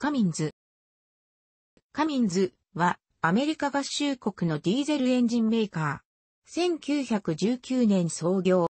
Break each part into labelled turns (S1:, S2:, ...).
S1: カミンズ。カミンズはアメリカ合衆国のディーゼルエンジンメーカー。1919年創業。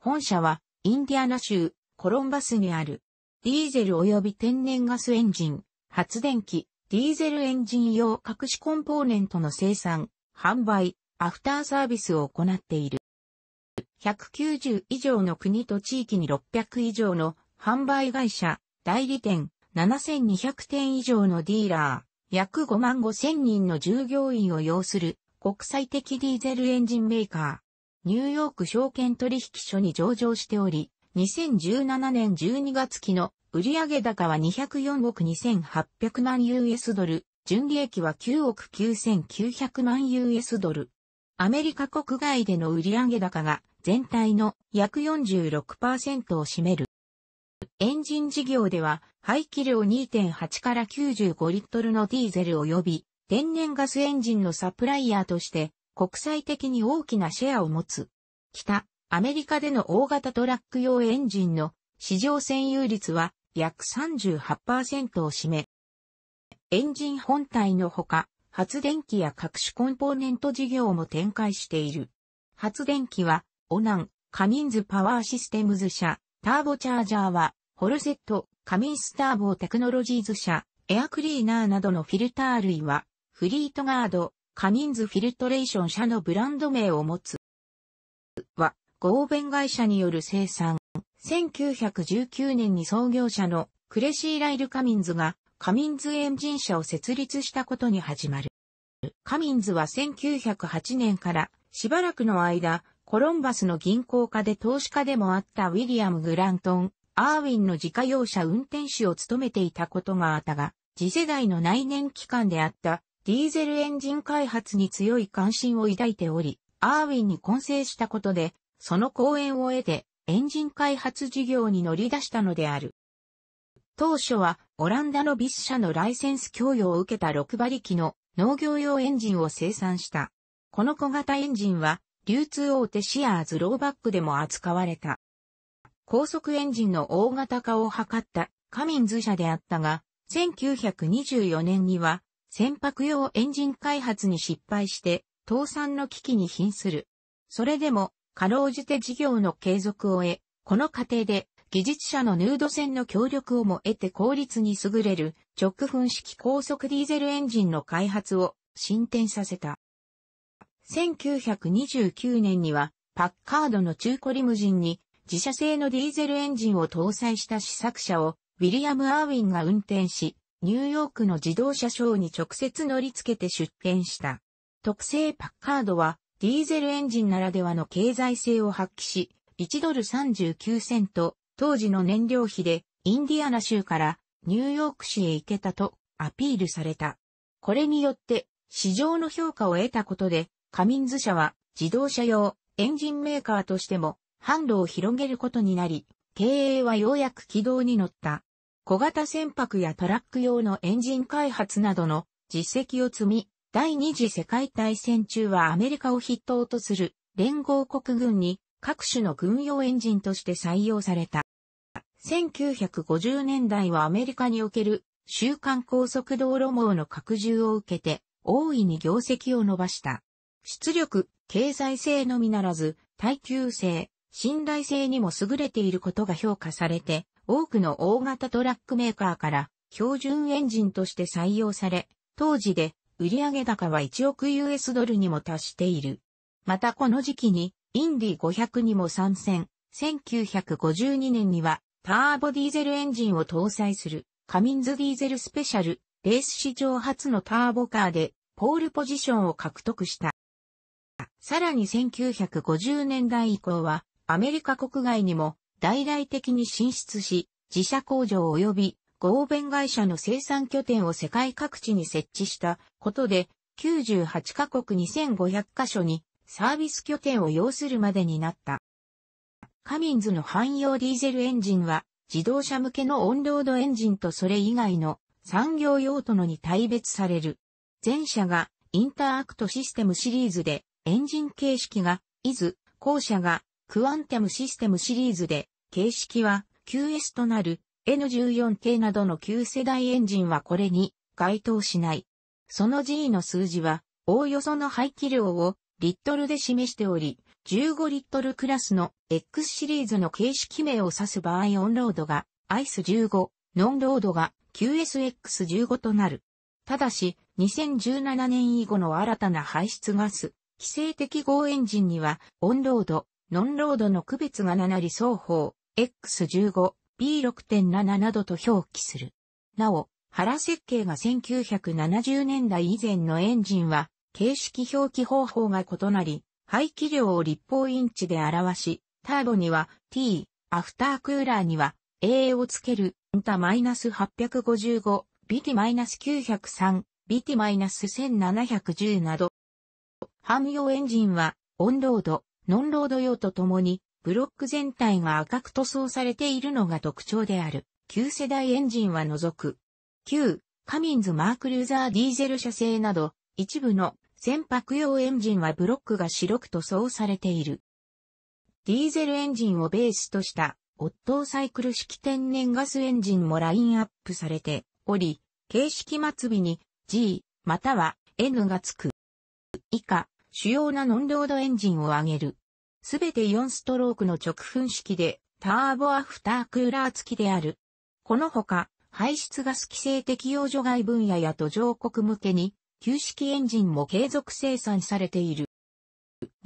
S1: 本社はインディアナ州コロンバスにある。ディーゼル及び天然ガスエンジン、発電機、ディーゼルエンジン用隠しコンポーネントの生産、販売、アフターサービスを行っている。190以上の国と地域に600以上の販売会社、代理店、7200点以上のディーラー、約5万5000人の従業員を要する国際的ディーゼルエンジンメーカー、ニューヨーク証券取引所に上場しており、2017年12月期の売上高は204億2800万 US ドル、純利益は9億9900万 US ドル。アメリカ国外での売上高が全体の約46%を占める。エンジン事業では、排気量2.8から95リットルのディーゼル及び、天然ガスエンジンのサプライヤーとして、国際的に大きなシェアを持つ。北、アメリカでの大型トラック用エンジンの市場占有率は約38%を占め、エンジン本体のほか、発電機や各種コンポーネント事業も展開している。発電機は、オナン、カミンズパワーシステムズ社、ターボチャージャーは、ホルセット、カミンスターボーテクノロジーズ社、エアクリーナーなどのフィルター類は、フリートガード、カミンズフィルトレーション社のブランド名を持つ。は、合弁会社による生産。1919年に創業者のクレシー・ライル・カミンズがカミンズエンジン社を設立したことに始まる。カミンズは1908年からしばらくの間、コロンバスの銀行家で投資家でもあったウィリアム・グラントン、アーウィンの自家用車運転手を務めていたことがあったが、次世代の内燃機関であったディーゼルエンジン開発に強い関心を抱いており、アーウィンに混成したことで、その講演を得てエンジン開発事業に乗り出したのである。当初はオランダのビス社のライセンス供与を受けた6馬力の農業用エンジンを生産した。この小型エンジンは流通大手シアーズローバックでも扱われた。高速エンジンの大型化を図ったカミンズ社であったが、1924年には船舶用エンジン開発に失敗して倒産の危機に瀕する。それでも、かろうじて事業の継続を得、この過程で技術者のヌード船の協力をも得て効率に優れる直噴式高速ディーゼルエンジンの開発を進展させた。1929年にはパッカードの中古リムジンに自社製のディーゼルエンジンを搭載した試作車をウィリアム・アーウィンが運転し、ニューヨークの自動車ショーに直接乗り付けて出展した。特製パッカードはディーゼルエンジンならではの経済性を発揮し、1ドル39セント、当時の燃料費でインディアナ州からニューヨーク市へ行けたとアピールされた。これによって市場の評価を得たことで、カミンズ社は自動車用エンジンメーカーとしても販路を広げることになり、経営はようやく軌道に乗った。小型船舶やトラック用のエンジン開発などの実績を積み、第二次世界大戦中はアメリカを筆頭とする連合国軍に各種の軍用エンジンとして採用された。1950年代はアメリカにおける週間高速道路網の拡充を受けて大いに業績を伸ばした。出力、経済性のみならず耐久性、信頼性にも優れていることが評価されて、多くの大型トラックメーカーから標準エンジンとして採用され、当時で売上高は1億 US ドルにも達している。またこの時期にインディ500にも参戦、1952年にはターボディーゼルエンジンを搭載するカミンズディーゼルスペシャル、レース史上初のターボカーでポールポジションを獲得した。さらに1950年代以降はアメリカ国外にも大々的に進出し、自社工場及び合弁会社の生産拠点を世界各地に設置したことで、98カ国2500カ所にサービス拠点を要するまでになった。カミンズの汎用ディーゼルエンジンは自動車向けのオンロードエンジンとそれ以外の産業用途のに対別される。前者がインターアクトシステムシリーズでエンジン形式がイズ、後者がクアンテムシステムシリーズで、形式は QS となる N14 系などの旧世代エンジンはこれに該当しない。その G の数字は、おおよその排気量をリットルで示しており、15リットルクラスの X シリーズの形式名を指す場合オンロードが ICE15、ノンロードが QSX15 となる。ただし、2017年以後の新たな排出ガス、規制適合エンジンには、オンロード、ノンロードの区別が7理双方、X15、B6.7 などと表記する。なお、原設計が1970年代以前のエンジンは、形式表記方法が異なり、排気量を立方インチで表し、ターボには T、アフタークーラーには A をつける、ンタ -855、BT-903、BT-1710 など。汎用エンジンは、オンロード、ノンロード用とともに、ブロック全体が赤く塗装されているのが特徴である。旧世代エンジンは除く。旧、カミンズマークルーザーディーゼル車製など、一部の船舶用エンジンはブロックが白く塗装されている。ディーゼルエンジンをベースとした、オットーサイクル式天然ガスエンジンもラインアップされており、形式末尾に G または N がつく。以下、主要なノンロードエンジンを挙げる。すべて4ストロークの直噴式で、ターボアフタークーラー付きである。このほか、排出ガス規制適用除外分野や途上国向けに、旧式エンジンも継続生産されている。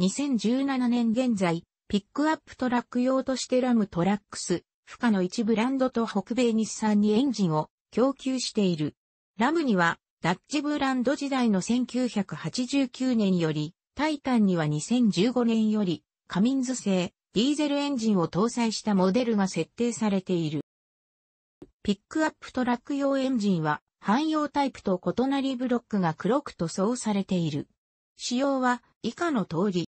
S1: 2017年現在、ピックアップトラック用としてラムトラックス、負荷の一ブランドと北米日産にエンジンを供給している。ラムには、ダッチブランド時代の1989年より、タイタンには2015年より、カミンズ製、ディーゼルエンジンを搭載したモデルが設定されている。ピックアップトラック用エンジンは、汎用タイプと異なりブロックが黒く塗装されている。仕様は以下の通り。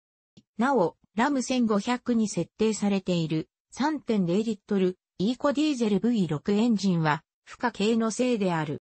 S1: なお、ラム1500に設定されている3.0リットルイーコディーゼル V6 エンジンは負荷系のせいである。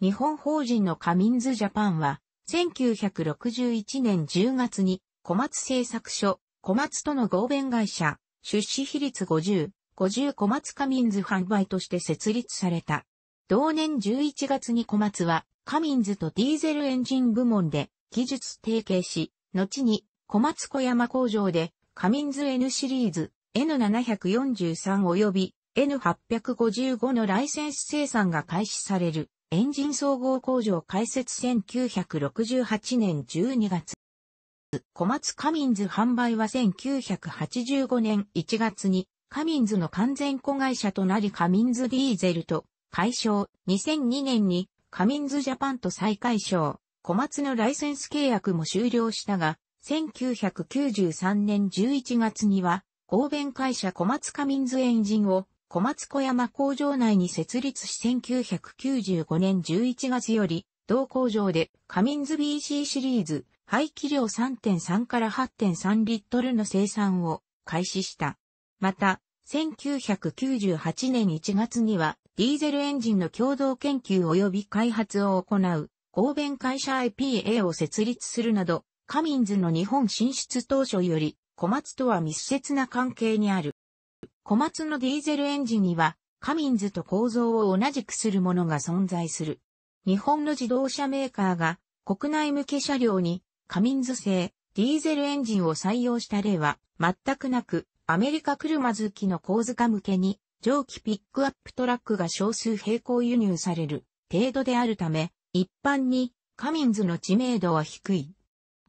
S1: 日本法人のカミンズジャパンは1961年10月に小松製作所小松との合弁会社、出資比率50、50小松カミンズ販売として設立された。同年11月に小松は、カミンズとディーゼルエンジン部門で技術提携し、後に小松小山工場でカミンズ N シリーズ N743 及び N855 のライセンス生産が開始されるエンジン総合工場開設1968年12月。小松カミンズ販売は1985年1月に、カミンズの完全子会社となりカミンズディーゼルと解消、2002年にカミンズジャパンと再解消、小松のライセンス契約も終了したが、1993年11月には、合弁会社小松カミンズエンジンを小松小山工場内に設立し1995年11月より、同工場でカミンズ BC シリーズ排気量3.3から8.3リットルの生産を開始した。また、1998年1月には、ディーゼルエンジンの共同研究及び開発を行う、合弁会社 IPA を設立するなど、カミンズの日本進出当初より、小松とは密接な関係にある。小松のディーゼルエンジンには、カミンズと構造を同じくするものが存在する。日本の自動車メーカーが国内向け車両にカミンズ製、ディーゼルエンジンを採用した例は全くなく、アメリカ車好きの図塚向けに、蒸気ピックアップトラックが少数並行輸入される程度であるため、一般にカミンズの知名度は低い。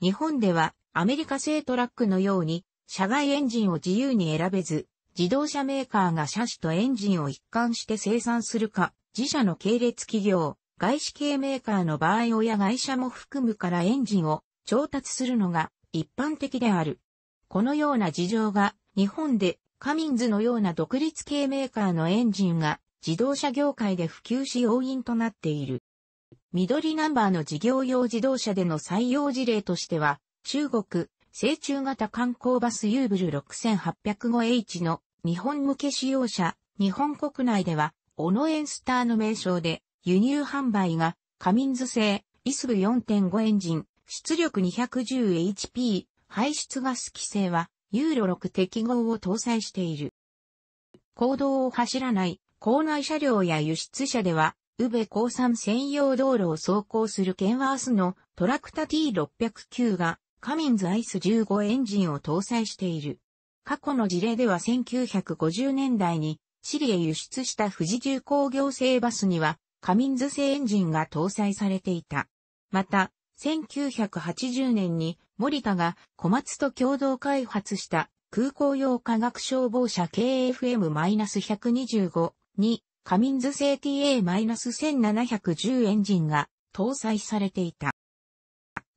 S1: 日本ではアメリカ製トラックのように、社外エンジンを自由に選べず、自動車メーカーが車種とエンジンを一貫して生産するか、自社の系列企業、外資系メーカーの場合親会社も含むからエンジンを調達するのが一般的である。このような事情が日本でカミンズのような独立系メーカーのエンジンが自動車業界で普及し要因となっている。緑ナンバーの事業用自動車での採用事例としては、中国、成中型観光バスユーブル 6805H の日本向け使用車、日本国内では、オノエンスターの名称で輸入販売がカミンズ製イスブ4.5エンジン出力 210HP、排出ガス規制は、ユーロ6適合を搭載している。公道を走らない、校内車両や輸出車では、宇部高山専用道路を走行するケンワースのトラクタ T609 がカミンズアイス15エンジンを搭載している。過去の事例では1950年代にチリへ輸出した富士重工業製バスにはカミンズ製エンジンが搭載されていた。また、1980年に森田が小松と共同開発した空港用科学消防車 KFM-125 にカミンズ製 TA-1710 エンジンが搭載されていた。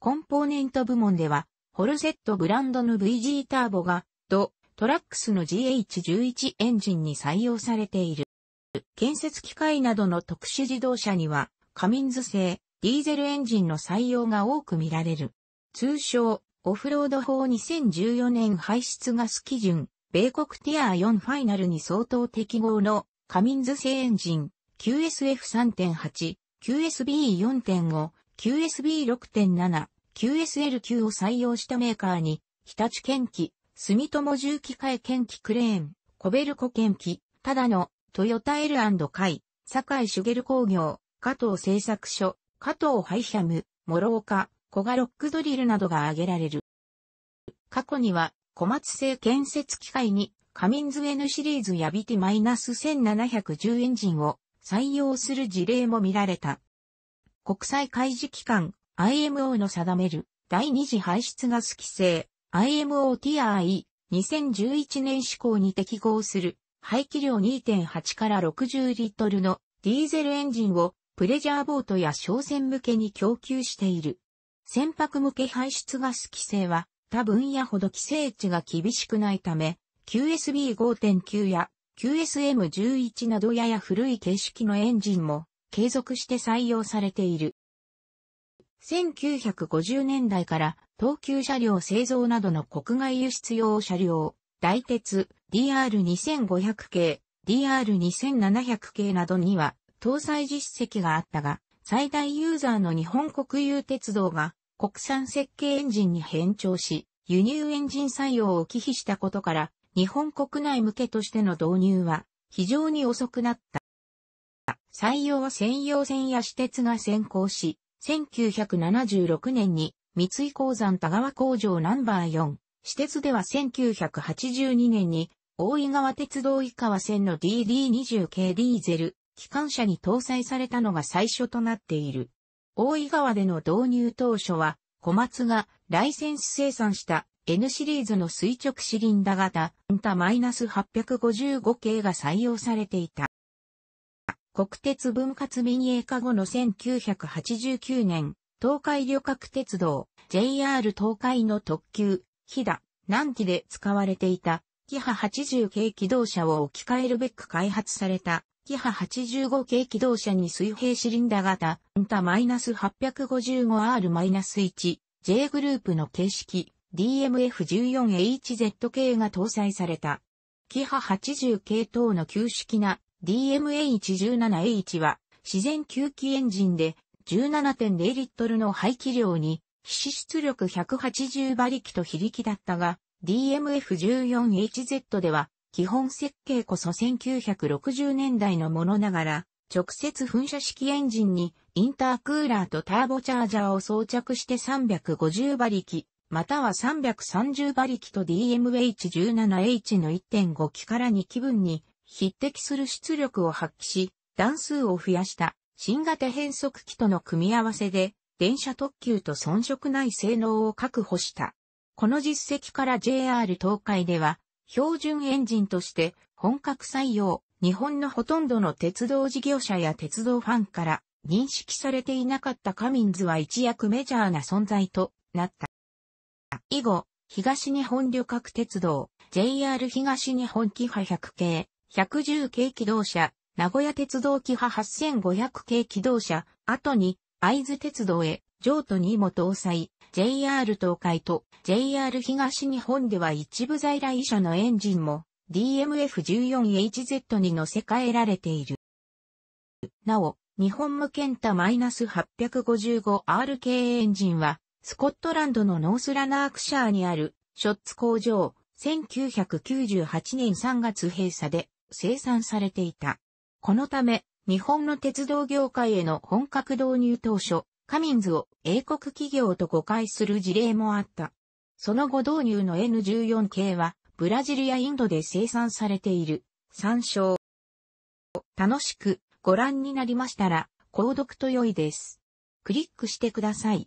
S1: コンポーネント部門ではホルセットブランドの VG ターボがドトラックスの GH11 エンジンに採用されている。建設機械などの特殊自動車にはカミンズ製ディーゼルエンジンの採用が多く見られる。通称、オフロード法2014年排出ガス基準、米国ティア4ファイナルに相当適合のカミンズ製エンジン、QSF3.8、QSB4.5、QSB6.7、QSL9 を採用したメーカーに、日立県機、住友重機械県機クレーン、コベルコ県機、ただの、トヨタ L&K、堺茂工業、加藤製作所、加藤ハイヒャム、諸岡、古賀ロックドリルなどが挙げられる。過去には、小松製建設機械に、カミンズ N シリーズやナス1 7 1 0エンジンを採用する事例も見られた。国際開示機関 IMO の定める第二次排出ガス規制 IMOTRE 2011年施行に適合する排気量2.8から60リットルのディーゼルエンジンをプレジャーボートや商船向けに供給している。船舶向け排出ガス規制は他分野ほど規制値が厳しくないため、QSB5.9 や QSM11 などやや古い形式のエンジンも継続して採用されている。1950年代から東急車両製造などの国外輸出用車両、大鉄 DR2500 系、DR2700 系などには搭載実績があったが、最大ユーザーの日本国有鉄道が国産設計エンジンに変調し、輸入エンジン採用を忌避したことから、日本国内向けとしての導入は非常に遅くなった。採用は専用線や私鉄が先行し、1976年に三井鉱山田川工場ナンバー4、私鉄では1982年に大井川鉄道井川線の DD20 系ディーゼル機関車に搭載されたのが最初となっている。大井川での導入当初は、小松がライセンス生産した N シリーズの垂直シリンダ型、インタ -855 系が採用されていた。国鉄分割民営化後の1989年、東海旅客鉄道、JR 東海の特急、飛騨、南紀で使われていた、キハ80系機動車を置き換えるべく開発されたキハ85系機動車に水平シリンダ型、ンタ -855R-1、J グループの形式、DMF14HZ 系が搭載された。キハ80系等の旧式な DMH17H は、自然吸気エンジンで17.0リットルの排気量に、皮脂出力180馬力と比力だったが、DMF14HZ では基本設計こそ1960年代のものながら、直接噴射式エンジンにインタークーラーとターボチャージャーを装着して350馬力、または330馬力と DMH17H の1.5機から2機分に匹敵する出力を発揮し、段数を増やした新型変速機との組み合わせで、電車特急と遜色ない性能を確保した。この実績から JR 東海では、標準エンジンとして本格採用、日本のほとんどの鉄道事業者や鉄道ファンから認識されていなかったカミンズは一躍メジャーな存在となった。以後、東日本旅客鉄道、JR 東日本キハ100系、110系機動車、名古屋鉄道キハ8500系機動車、後に、会津鉄道へ譲渡にも搭載、JR 東海と JR 東日本では一部在来車のエンジンも DMF14HZ に乗せ替えられている。なお、日本無検タ -855RK エンジンは、スコットランドのノースラナークシャーにあるショッツ工場、1998年3月閉鎖で生産されていた。このため、日本の鉄道業界への本格導入当初、カミンズを英国企業と誤解する事例もあった。その後導入の N14 系は、ブラジルやインドで生産されている。参照。楽しくご覧になりましたら、購読と良いです。クリックしてください。